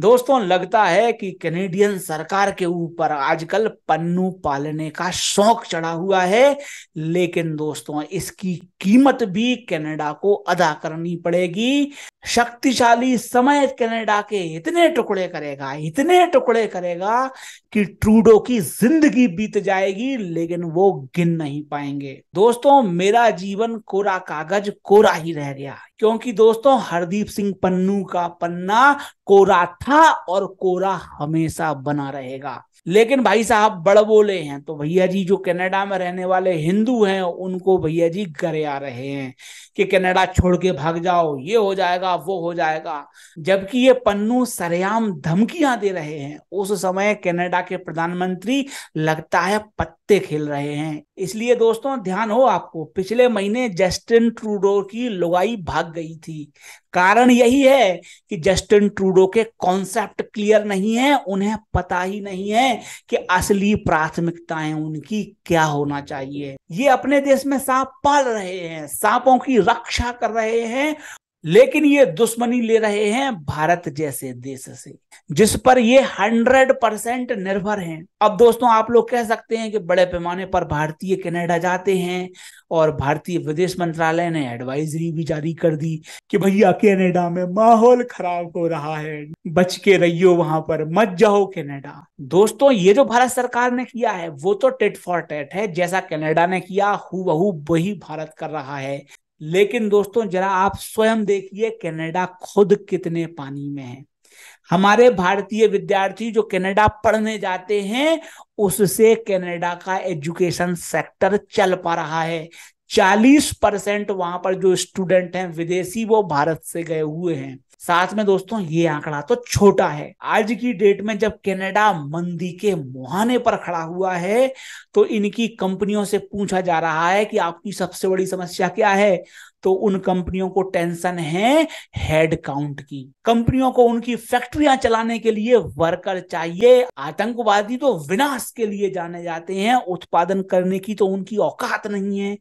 दोस्तों लगता है कि कैनेडियन सरकार के ऊपर आजकल पन्नू पालने का शौक चढ़ा हुआ है लेकिन दोस्तों इसकी कीमत भी कनाडा को अदा करनी पड़ेगी शक्तिशाली समय कनाडा के इतने टुकड़े करेगा इतने टुकड़े करेगा कि ट्रूडो की जिंदगी बीत जाएगी लेकिन वो गिन नहीं पाएंगे दोस्तों मेरा जीवन कोरा कागज कोरा ही रह गया क्योंकि दोस्तों हरदीप सिंह पन्नू का पन्ना कोरा था और कोरा हमेशा बना रहेगा लेकिन भाई साहब बड़ बोले हैं तो भैया जी जो कनाडा में रहने वाले हिंदू हैं उनको भैया जी गरे आ रहे हैं कि कनाडा छोड़ के भाग जाओ ये हो जाएगा वो हो जाएगा जबकि ये पन्नू सरेआम धमकियां दे रहे हैं उस समय कनाडा के प्रधानमंत्री लगता है कुत्ते खेल रहे हैं इसलिए दोस्तों ध्यान हो आपको पिछले महीने जस्टिन ट्रूडो की लुगाई भाग गई थी कारण यही है कि जस्टिन ट्रूडो के कॉन्सेप्ट क्लियर नहीं है उन्हें पता ही नहीं है कि असली प्राथमिकताएं उनकी क्या होना चाहिए ये अपने देश में सांप पाल रहे हैं सांपों की रक्षा कर रहे हैं लेकिन ये दुश्मनी ले रहे हैं भारत जैसे देश से जिस पर ये हंड्रेड परसेंट निर्भर हैं अब दोस्तों आप लोग कह सकते हैं कि बड़े पैमाने पर भारतीय कनाडा जाते हैं और भारतीय विदेश मंत्रालय ने एडवाइजरी भी जारी कर दी कि भैया कनाडा में माहौल खराब हो रहा है बच के रहियो वहां पर मत जाओ कनाडा दोस्तों ये जो भारत सरकार ने किया है वो तो टेट फॉर टेट है जैसा कनाडा ने किया हु वही भारत कर रहा है लेकिन दोस्तों जरा आप स्वयं देखिए कनाडा खुद कितने पानी में है हमारे भारतीय विद्यार्थी जो कनाडा पढ़ने जाते हैं उससे कनाडा का एजुकेशन सेक्टर चल पा रहा है चालीस परसेंट वहां पर जो स्टूडेंट हैं विदेशी वो भारत से गए हुए हैं साथ में दोस्तों ये आंकड़ा तो छोटा है आज की डेट में जब कनाडा मंदी के मुहाने पर खड़ा हुआ है तो इनकी कंपनियों से पूछा जा रहा है कि आपकी सबसे बड़ी समस्या क्या है तो उन कंपनियों को टेंशन है हेड काउंट की कंपनियों को उनकी फैक्ट्रियां चलाने के लिए वर्कर चाहिए आतंकवादी तो विनाश के लिए जाने जाते हैं उत्पादन करने की तो उनकी औकात नहीं है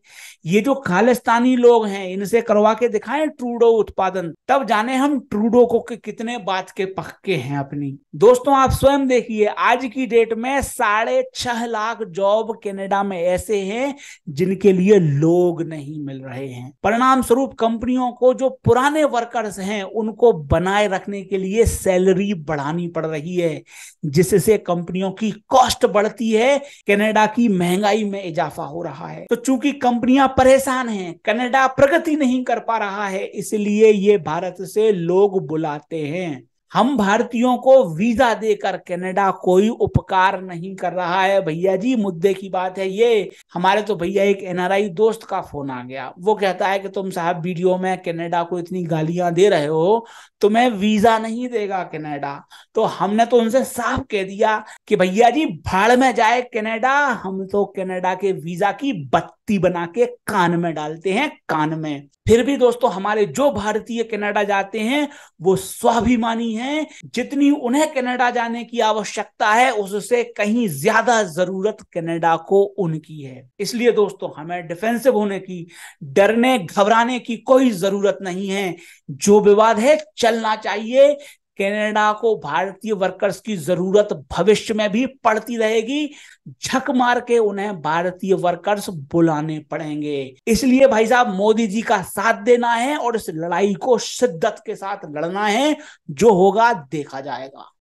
ये जो खालिस्तानी लोग हैं इनसे करवा के दिखाएं ट्रूडो उत्पादन तब जाने हम ट्रूडो को कि कितने बात के पक्के हैं अपनी दोस्तों आप स्वयं देखिए आज की डेट में साढ़े छह लाख जॉब कनाडा में ऐसे हैं जिनके लिए लोग नहीं मिल रहे हैं परिणाम परिणाम स्वरूप कंपनियों को जो पुराने वर्कर्स हैं उनको बनाए रखने के लिए सैलरी बढ़ानी पड़ रही है जिससे कंपनियों की कॉस्ट बढ़ती है कनाडा की महंगाई में इजाफा हो रहा है तो चूंकि कंपनियां परेशान हैं कनाडा प्रगति नहीं कर पा रहा है इसलिए ये भारत से लोग बुलाते हैं हम भारतीयों को वीजा देकर कनाडा कोई उपकार नहीं कर रहा है भैया जी मुद्दे की बात है ये हमारे तो भैया एक एनआरआई दोस्त का फोन आ गया वो कहता है कि तुम साहब वीडियो में कनाडा को इतनी गालियां दे रहे हो तुम्हें तो वीजा नहीं देगा कनाडा तो हमने तो उनसे साफ कह दिया कि भैया जी भाड़ में जाए कनाडा हम तो कनाडा के वीजा की बत्ती बना के कान में डालते हैं कान में फिर भी दोस्तों हमारे जो भारतीय कनाडा जाते हैं वो स्वाभिमानी है जितनी उन्हें कनाडा जाने की आवश्यकता है उससे कहीं ज्यादा जरूरत कनाडा को उनकी है इसलिए दोस्तों हमें डिफेंसिव होने की डरने घबराने की कोई जरूरत नहीं है जो विवाद है चलना चाहिए कनाडा को भारतीय वर्कर्स की जरूरत भविष्य में भी पड़ती रहेगी झक मार के उन्हें भारतीय वर्कर्स बुलाने पड़ेंगे इसलिए भाई साहब मोदी जी का साथ देना है और इस लड़ाई को शिद्दत के साथ लड़ना है जो होगा देखा जाएगा